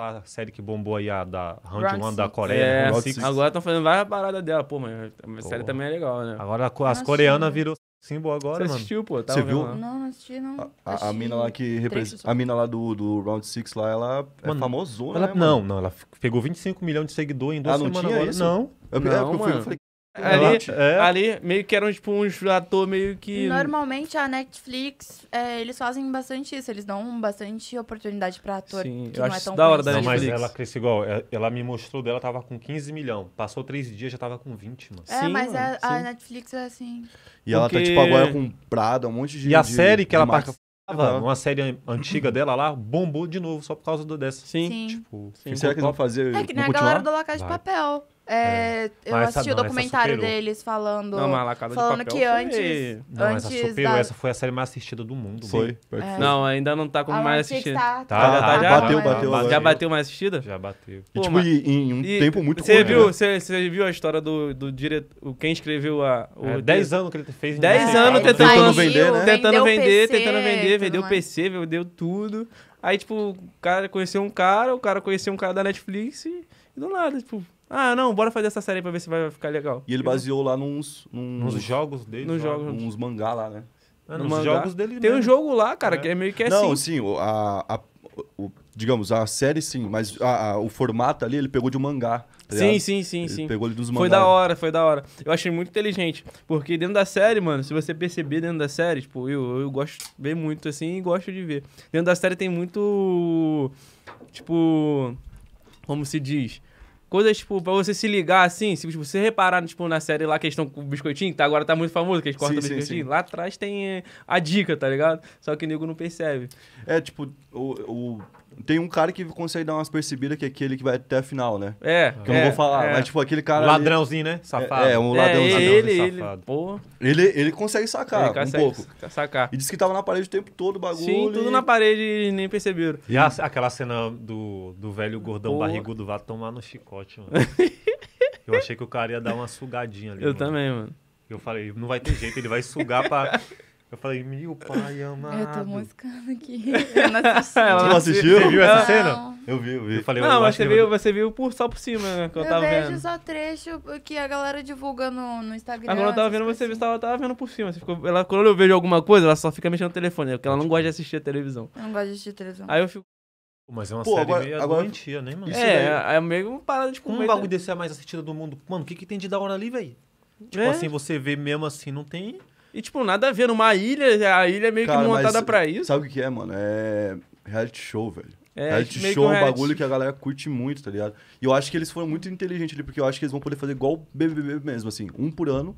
essa série que bombou aí, a da Round One da Coreia. Né? É, Round agora estão fazendo várias paradas dela, pô, mas a pô. série também é legal, né? Agora as coreanas virou símbolo agora, Você assistiu, mano. pô? Você viu? Lá. Não, não assisti, não. A, a mina lá que representa. A mina lá do, do Round 6 lá, ela é famosona, ela, né, Não, não, ela pegou 25 milhões de seguidores em duas ah, não semanas. Tinha agora. Isso? Não. Eu, é não, eu, eu, eu, eu falei, é, ali, é. ali meio que eram tipo uns ator meio que. Normalmente a Netflix, é, eles fazem bastante isso, eles dão bastante oportunidade pra ator. Sim, que eu não acho é tão da hora da Não, mas ela cresceu igual, é, ela me mostrou dela, tava com 15 milhões. Passou três dias, já tava com 20, mano. É, sim, mas é, mano, a, a, Netflix é assim. E ela tá tipo agora comprada, um monte de. E a série que ela participa. Uma série antiga dela lá bombou de novo só por causa do dessa. Sim. Sim. Tipo, sim. Será que eles vão fazer? É que nem a galera do Lacar de Papel. É, é, eu mas assisti o documentário deles falando. Não, mas a Casa falando de Papel que antes. Foi... Não, antes essa superou. Da... Essa foi a série mais assistida do mundo. Foi. É. Não, ainda não tá como a mais assistida. Tá, tá, tá, já bateu, já, bateu. Já, já bateu mais assistida? Já bateu. Pô, e, tipo, mas... em um e tempo muito Você viu, né? você, viu a história do, do diretor. Quem escreveu a. O é, 10 anos que ele fez. 10 anos tentando, tentando vender, né? Tentando vender, tentando vender, vendeu o PC, vendeu tudo. Aí, tipo, o cara conheceu um cara, o cara conheceu um cara da Netflix e e do nada, tipo, ah, não, bora fazer essa série aí pra ver se vai ficar legal. E ele baseou lá nos, nos, nos jogos dele, nos né? jogos. uns mangá lá, né? Ah, nos mangá. jogos dele Tem mesmo. Né? um jogo lá, cara, é. que é meio que é não, assim. Não, sim, a, a o, digamos, a série sim, mas a, a, o formato ali ele pegou de um mangá. Tá sim, sim, sim, ele sim. Pegou ele dos mangá Foi da hora, foi da hora. Eu achei muito inteligente. Porque dentro da série, mano, se você perceber dentro da série, tipo, eu, eu gosto de ver muito assim e gosto de ver. Dentro da série tem muito. Tipo como se diz, coisas, tipo, pra você se ligar assim, se você reparar, tipo, na série lá que eles estão com o biscoitinho, que tá, agora tá muito famoso, que eles cortam sim, o biscoitinho, sim, sim. lá atrás tem eh, a dica, tá ligado? Só que o nego não percebe. É, tipo, o, o tem um cara que consegue dar umas percebidas que é aquele que vai até a final, né? É. Que eu é, não vou é, falar, é. mas tipo, aquele cara. Ladrãozinho, ali, né? Safado. É, é um é, ladrãozinho. Ele, ele, safado. Porra. ele, ele consegue sacar ele consegue um pouco. Sacar. E disse que tava na parede o tempo todo o bagulho. Sim, tudo e... na parede e nem perceberam. E a, aquela cena do, do velho gordão porra. barrigudo vá tomar no chicote, mano. eu achei que o cara ia dar uma sugadinha ali. Eu mano. também, mano. Eu falei, não vai ter jeito, ele vai sugar pra. Eu falei, meu pai amado. Eu tô moscando aqui. Eu não assisti. não assistiu? Você viu essa cena? Eu vi, eu vi. Eu falei, não, mas você viu, você viu por, só por cima, né? Que eu, eu tava vejo vendo. só trecho que a galera divulga no, no Instagram. Agora eu tava vendo, você viu, assim. ela tava vendo por cima. Você ficou, ela, quando eu vejo alguma coisa, ela só fica mexendo no telefone, né? porque ela não gosta de assistir a televisão. Eu não gosta de assistir televisão. Aí eu fico. Mas é uma Pô, série agora, meio agora, doentia, né, mano? É, é meio uma parada de comer. Um bagulho desse é a mais assistido do mundo. Mano, o que, que tem de da hora ali, velho? Tipo é. assim, você vê mesmo assim, não tem. E, tipo, nada a ver. Numa ilha, a ilha é meio Cara, que montada pra isso. Sabe o que é, mano? É reality show, velho. É, reality show é um reality. bagulho que a galera curte muito, tá ligado? E eu acho que eles foram muito inteligentes ali, porque eu acho que eles vão poder fazer igual o BBB mesmo, assim. Um por ano,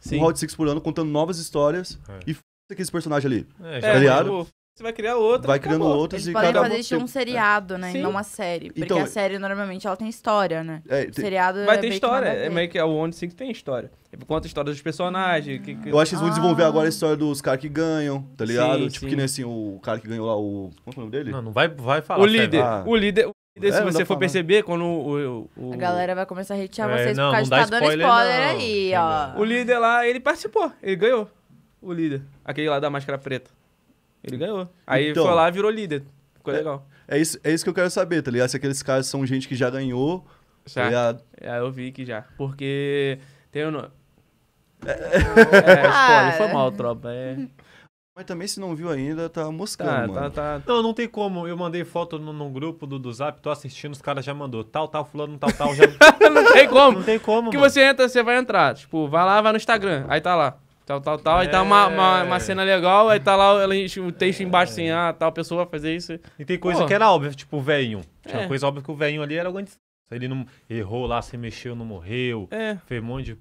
Sim. um Hot Six por ano, contando novas histórias é. e f*** aqueles personagens ali, é, tá ligado? Tipo, você vai criar outra. Vai criando acabou. outras Eles e podem cada fazer isso um é. seriado, né? Sim. E não uma série. Porque então, a série normalmente ela tem história, né? É, O seriado vai é ter história. É meio que é o sim que tem história. Tipo, conta a história dos personagens. Que, que... Eu acho que eles vão desenvolver ah. agora a história dos caras que ganham, tá ligado? Sim, tipo sim. que nem assim, o cara que ganhou lá o. Como é, é o nome dele? Não, não vai, vai falar. O líder. Ah. O líder. É, se você for falar. perceber, quando o, o, o, A galera vai começar a hatear é, vocês não, por causa de estar dando spoiler não. aí, ó. O líder lá, ele participou, ele ganhou. O líder. Aquele lá da máscara preta. Ele ganhou. Aí então, foi lá virou líder. Ficou é, legal. É isso, é isso que eu quero saber, tá ligado? Se aqueles caras são gente que já ganhou. Tá já. Ligado? É, eu vi que já. Porque tem o. Um... É, é foi mal, tropa. É. Mas também, se não viu ainda, tá moscando, tá, mano. Tá, tá. Não, não tem como. Eu mandei foto no, grupo do, do Zap, tô assistindo, os caras já mandou. Tal, tal, fulano, tal, tal. Já... não tem como. Não tem como, Que você entra, você vai entrar. Tipo, vai lá, vai no Instagram, aí tá lá tal, tal, tal. É. Aí tá uma, uma, uma, é. cena legal, aí tá lá o texto embaixo assim, ah, tal pessoa vai fazer isso. E tem coisa Pô. que era óbvia, tipo o velhinho. Tinha é. coisa óbvia que o velhinho ali era alguém. Ele não errou lá, se mexeu, não morreu. É. Fez um monte de.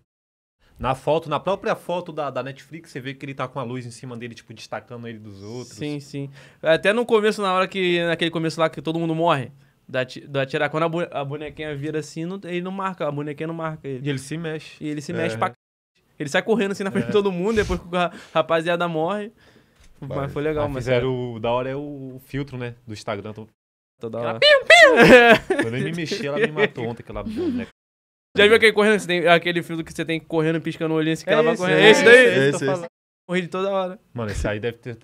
Na foto, na própria foto da, da Netflix, você vê que ele tá com a luz em cima dele, tipo, destacando ele dos outros. Sim, sim. Até no começo, na hora que. Naquele começo lá que todo mundo morre da, da tirar quando a, bonequinha vira assim, não, ele não marca, a bonequinha não marca ele. E ele se mexe. E ele se mexe é. pra ele sai correndo assim na frente é. de todo mundo, depois que a rapaziada morre. Mas, mas foi legal, mas. Fizeram é. o da hora é o filtro, né? Do Instagram. Tô... Então, toda hora. Piu, piu! Eu nem me mexi, ela me matou ontem, aquela boneca. Né? Já viu aquele correndo? Tem, aquele filtro que você tem correndo, piscando o olho assim que é ela vai esse, correndo. É esse, daí? É esse, esse. Corri de toda hora. Mano, esse aí deve ter.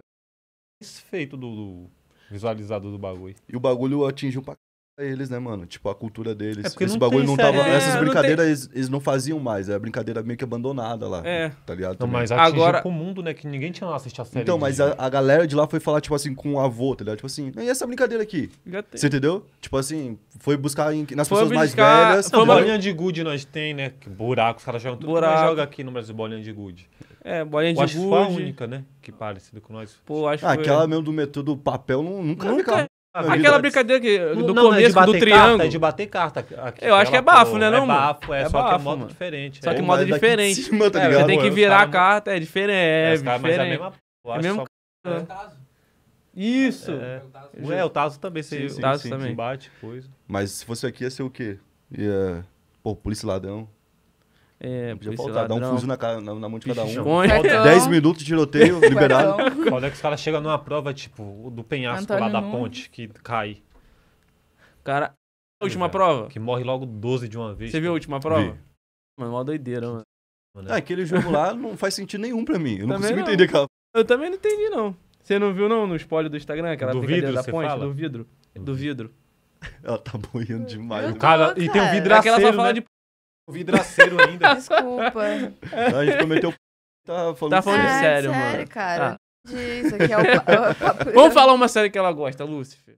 Esse feito do, do visualizador do bagulho. E o bagulho atingiu pra eles, né, mano? Tipo, a cultura deles. É Esse bagulho não tava. Né? É, essas brincadeiras não eles, eles não faziam mais. É a brincadeira meio que abandonada lá. É. Tá ligado? Não, mas agora com o mundo, né? Que ninguém tinha lá assistir a série. Então, mas a, a, galera de lá foi falar, tipo assim, com o avô, tá ligado? Tipo assim, e essa brincadeira aqui? Você entendeu? Tipo assim, foi buscar em, nas foi pessoas buscar, mais velhas. Não, tá bolinha de gude nós tem, né? Que buraco, os caras jogam tudo. Buraco. joga aqui no Brasil bolinha de gude. É, bolinha de gude. que foi a única, né? Que é parecido com nós. Pô, acho ah, que foi... aquela mesmo do método papel nunca, nunca... Aquela brincadeira que, do não, começo, não é do triângulo. Carta, é de bater carta. Aqui, eu acho que é bafo, né? Não, é bafo, é, é só bafo, que é modo mano. diferente. Só é. que modo é diferente. Cima, tá é, você tem que virar a carta, é diferente. É, é mas é a mesma. É mesmo Isso. É, Ué, o Tazo também. Você, sim, sim, o Tazo também. bate, coisa. Mas se fosse aqui, ia ser o quê? Ia... Pô, polícia ladrão. É, podia faltar, dar um fuzil na, cara, na, na mão de cada um. Conha. 10 minutos de tiroteio, liberado. Quando é que os caras chegam numa prova, tipo, do penhasco Antônio lá da Nunes. ponte, que cai. Cara, a última é. prova? Que morre logo 12 de uma vez. Você viu a tipo, última prova? Vi. Mano, uma doideira, mano. é. ah, aquele jogo lá não faz sentido nenhum pra mim. Eu não também consigo não. entender aquela... Eu também não entendi, não. Você não viu, não, no spoiler do Instagram, aquela do vidro, da ponte? Fala? Do vidro. Do vidro. Ela tá boiando demais. Cara, e tem um vidraceiro, Aquela só fala né? de o vidraceiro ainda. Desculpa. A gente prometeu Tá falando, tá falando sério, sério, é, mano. Sério, cara. Ah. aqui é o, é Vamos falar uma série que ela gosta, Lúcifer.